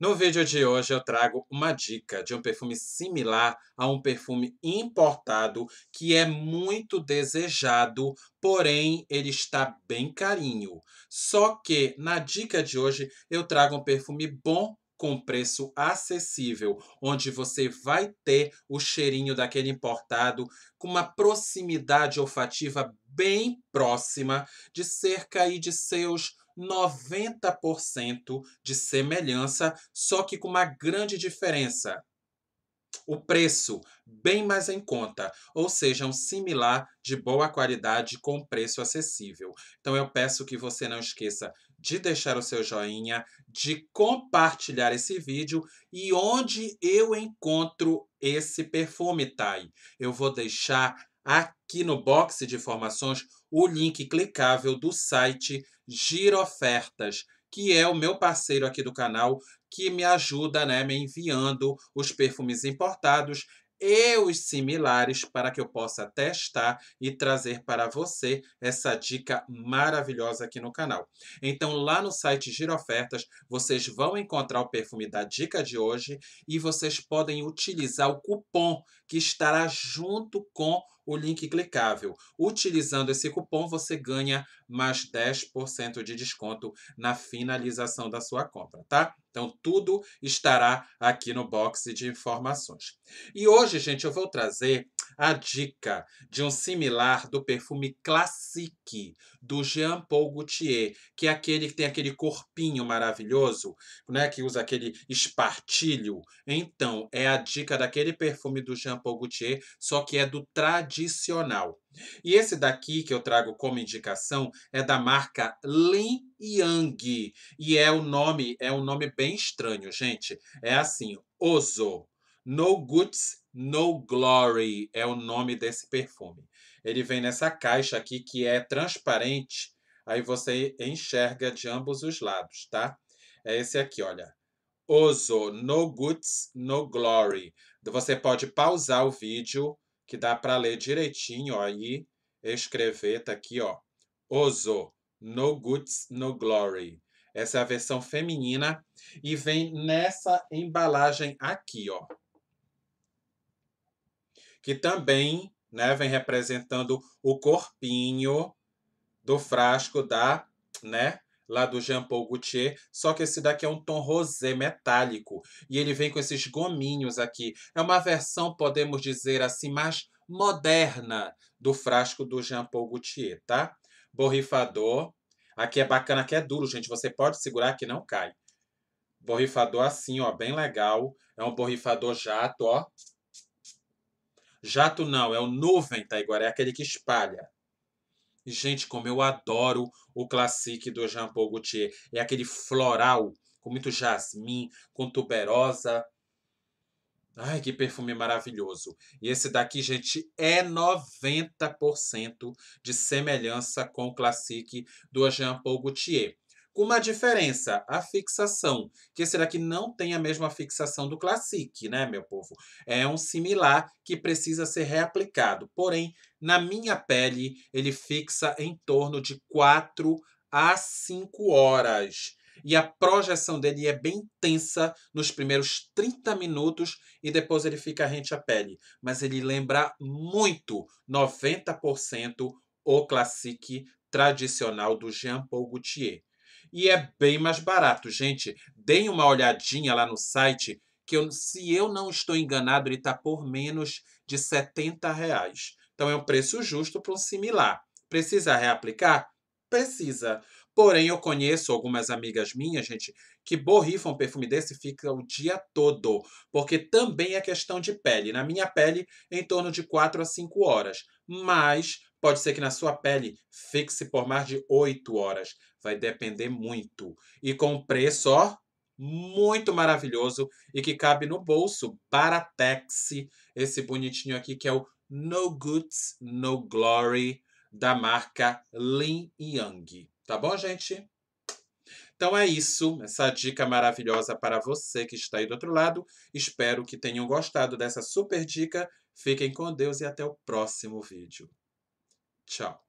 No vídeo de hoje eu trago uma dica de um perfume similar a um perfume importado que é muito desejado, porém ele está bem carinho. Só que na dica de hoje eu trago um perfume bom com preço acessível, onde você vai ter o cheirinho daquele importado com uma proximidade olfativa bem próxima de cerca aí de seus 90% de semelhança, só que com uma grande diferença. O preço, bem mais em conta, ou seja, um similar de boa qualidade com preço acessível. Então eu peço que você não esqueça de deixar o seu joinha, de compartilhar esse vídeo e onde eu encontro esse perfume, Thay. Eu vou deixar aqui no box de informações o link clicável do site Giro Ofertas, que é o meu parceiro aqui do canal, que me ajuda, né, me enviando os perfumes importados e os similares para que eu possa testar e trazer para você essa dica maravilhosa aqui no canal. Então, lá no site Giro Ofertas, vocês vão encontrar o perfume da dica de hoje e vocês podem utilizar o cupom que estará junto com o link clicável. Utilizando esse cupom, você ganha mais 10% de desconto na finalização da sua compra, tá? Então, tudo estará aqui no box de informações. E hoje, gente, eu vou trazer a dica de um similar do perfume Classique, do Jean Paul Gaultier, que é aquele que tem aquele corpinho maravilhoso, né, que usa aquele espartilho. Então, é a dica daquele perfume do Jean Paul Gaultier, só que é do tradicional tradicional. E esse daqui que eu trago como indicação é da marca Lin Yang e é o nome é um nome bem estranho, gente. É assim, Ozo No Goods No Glory é o nome desse perfume. Ele vem nessa caixa aqui que é transparente, aí você enxerga de ambos os lados, tá? É esse aqui, olha. Ozo No Goods No Glory. Você pode pausar o vídeo que dá para ler direitinho aí, escrever, tá aqui, ó. Ozo, No Goods, No Glory. Essa é a versão feminina e vem nessa embalagem aqui, ó. Que também, né, vem representando o corpinho do frasco da, né, lá do Jean Paul Gaultier, só que esse daqui é um tom rosé metálico e ele vem com esses gominhos aqui. É uma versão, podemos dizer assim, mais moderna do frasco do Jean Paul Gaultier, tá? Borrifador. Aqui é bacana que é duro, gente, você pode segurar que não cai. Borrifador assim, ó, bem legal. É um borrifador jato, ó. Jato não, é o nuvem, tá, tá, é aquele que espalha. Gente, como eu adoro o classique do Jean Paul Gaultier. É aquele floral, com muito jasmim, com tuberosa. Ai, que perfume maravilhoso. E esse daqui, gente, é 90% de semelhança com o classique do Jean Paul Gaultier com uma diferença, a fixação, que será que não tem a mesma fixação do Classic, né, meu povo? É um similar que precisa ser reaplicado, porém, na minha pele, ele fixa em torno de 4 a 5 horas e a projeção dele é bem tensa nos primeiros 30 minutos e depois ele fica rente à pele. Mas ele lembra muito, 90%, o classique tradicional do Jean Paul Gaultier e é bem mais barato. Gente, deem uma olhadinha lá no site, que eu, se eu não estou enganado, ele está por menos de 70 reais. Então é um preço justo para um similar. Precisa reaplicar? Precisa. Porém, eu conheço algumas amigas minhas, gente, que borrifam um perfume desse e fica o dia todo, porque também é questão de pele. Na minha pele, em torno de 4 a 5 horas. Mas Pode ser que na sua pele fixe por mais de 8 horas. Vai depender muito. E com preço, ó, muito maravilhoso e que cabe no bolso. Baratex, esse bonitinho aqui que é o No Goods, No Glory da marca Lin Yang. Tá bom, gente? Então é isso, essa dica maravilhosa para você que está aí do outro lado. Espero que tenham gostado dessa super dica. Fiquem com Deus e até o próximo vídeo. Tchau.